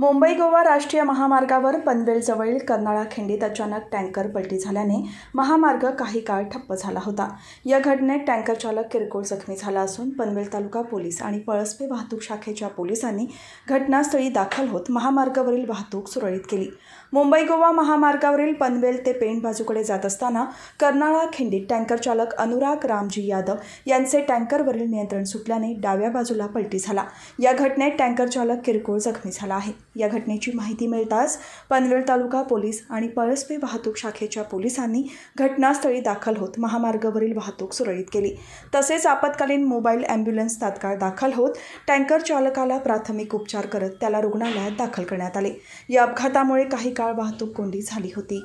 मुंबई गोवा राष्ट्रीय महामार्गावर पनवेलजवळील कर्नाळा खिंडीत अचानक टँकर पलटी झाल्याने महामार्ग काही काळ ठप्प झाला होता या घटनेत टँकर चालक किरकोळ जखमी झाला असून पनवेल तालुका पोलीस आणि पळसपे वाहतूक शाखेच्या पोलिसांनी घटनास्थळी दाखल होत महामार्गावरील वाहतूक सुरळीत केली मुंबई गोवा महामार्गावरील पनवेल ते पेण बाजूकडे जात असताना कर्नाळा खिंडीत टँकर चालक अनुराग रामजी यादव यांचे टँकरवरील नियंत्रण सुटल्याने डाव्या बाजूला पलटी झाला या घटनेत टँकर चालक किरकोळ जखमी झाला आहे या घटनेची माहिती मिळताच पनवेल तालुका पोलीस आणि पळसपे वाहतूक शाखेच्या पोलिसांनी घटनास्थळी दाखल होत महामार्गावरील वाहतूक सुरळीत केली तसेच आपत्कालीन मोबाईल ॲम्ब्युलन्स तात्काळ दाखल होत टँकर चालकाला प्राथमिक उपचार करत त्याला रुग्णालयात दाखल करण्यात आले या अपघातामुळे काही काळ वाहतूक कोंडी झाली होती